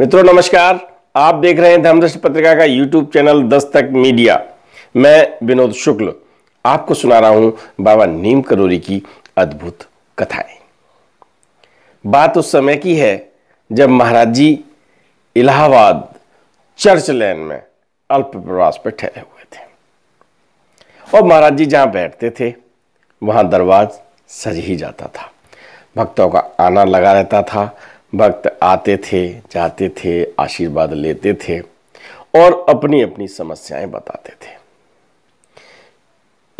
मित्रों नमस्कार आप देख रहे हैं धर्मदृष्ट पत्रिका का यूट्यूब चैनल दस्तक मीडिया मैं विनोद शुक्ल आपको सुना रहा हूं बाबा नीम करोरी की अद्भुत कथाएं बात उस समय की है जब महाराज जी इलाहाबाद चर्च लेन में अल्प प्रवास पर ठहरे हुए थे और महाराज जी जहां बैठते थे वहां दरवाज सज ही जाता था भक्तों का आना लगा रहता था भक्त आते थे जाते थे आशीर्वाद लेते थे और अपनी अपनी समस्याएं बताते थे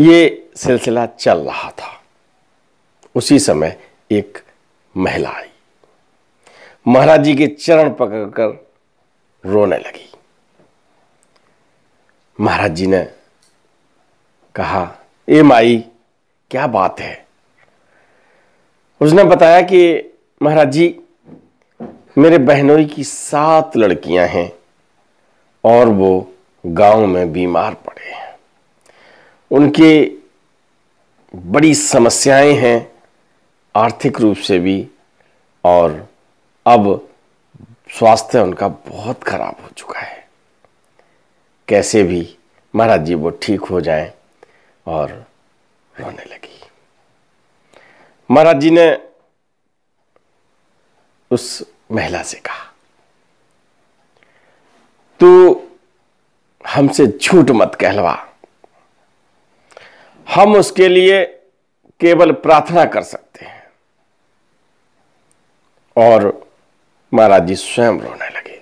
ये सिलसिला चल रहा था उसी समय एक महिला आई महाराज जी के चरण पकड़कर रोने लगी महाराज जी ने कहा ए माई क्या बात है उसने बताया कि महाराज जी मेरे बहनोई की सात लड़कियां हैं और वो गांव में बीमार पड़े हैं उनके बड़ी समस्याएं हैं आर्थिक रूप से भी और अब स्वास्थ्य उनका बहुत खराब हो चुका है कैसे भी महाराज जी वो ठीक हो जाएं और रोने लगी महाराज जी ने उस महिला से कहा तू हमसे झूठ मत कहलवा हम उसके लिए केवल प्रार्थना कर सकते हैं और महाराज जी स्वयं रोने लगे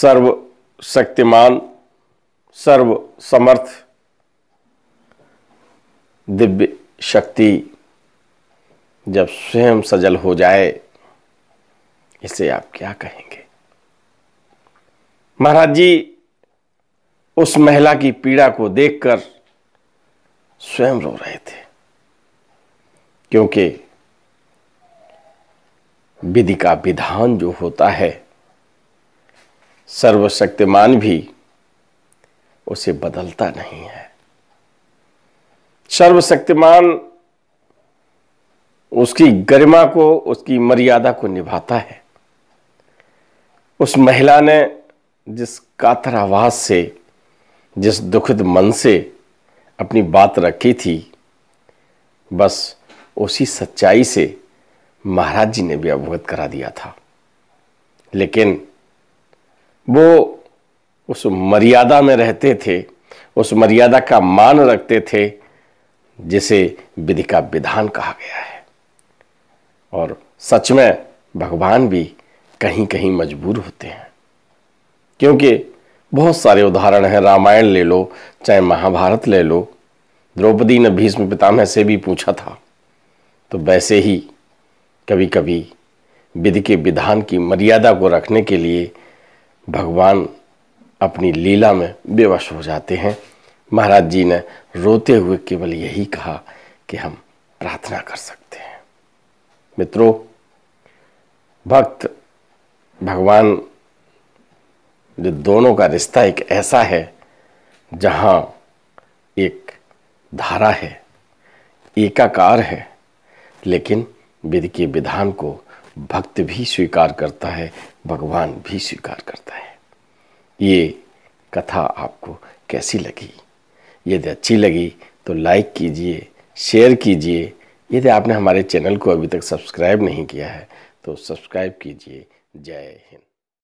सर्व शक्तिमान सर्व समर्थ दिव्य शक्ति जब स्वयं सजल हो जाए इसे आप क्या कहेंगे महाराज जी उस महिला की पीड़ा को देखकर स्वयं रो रहे थे क्योंकि विधि का विधान जो होता है सर्वशक्तिमान भी उसे बदलता नहीं है सर्वशक्तिमान उसकी गरिमा को उसकी मर्यादा को निभाता है उस महिला ने जिस कातर आवाज़ से जिस दुखद मन से अपनी बात रखी थी बस उसी सच्चाई से महाराज जी ने भी अवगत करा दिया था लेकिन वो उस मर्यादा में रहते थे उस मर्यादा का मान रखते थे जिसे विधि का विधान कहा गया है और सच में भगवान भी कहीं कहीं मजबूर होते हैं क्योंकि बहुत सारे उदाहरण हैं रामायण ले लो चाहे महाभारत ले लो द्रौपदी ने भीष्म पितामह से भी पूछा था तो वैसे ही कभी कभी विधि के विधान की मर्यादा को रखने के लिए भगवान अपनी लीला में बेवश हो जाते हैं महाराज जी ने रोते हुए केवल यही कहा कि हम प्रार्थना कर सकते हैं मित्रों भक्त भगवान जो दोनों का रिश्ता एक ऐसा है जहाँ एक धारा है एकाकार है लेकिन विधि के विधान को भक्त भी स्वीकार करता है भगवान भी स्वीकार करता है ये कथा आपको कैसी लगी यदि अच्छी लगी तो लाइक कीजिए शेयर कीजिए यदि आपने हमारे चैनल को अभी तक सब्सक्राइब नहीं किया है तो सब्सक्राइब कीजिए जय हिंद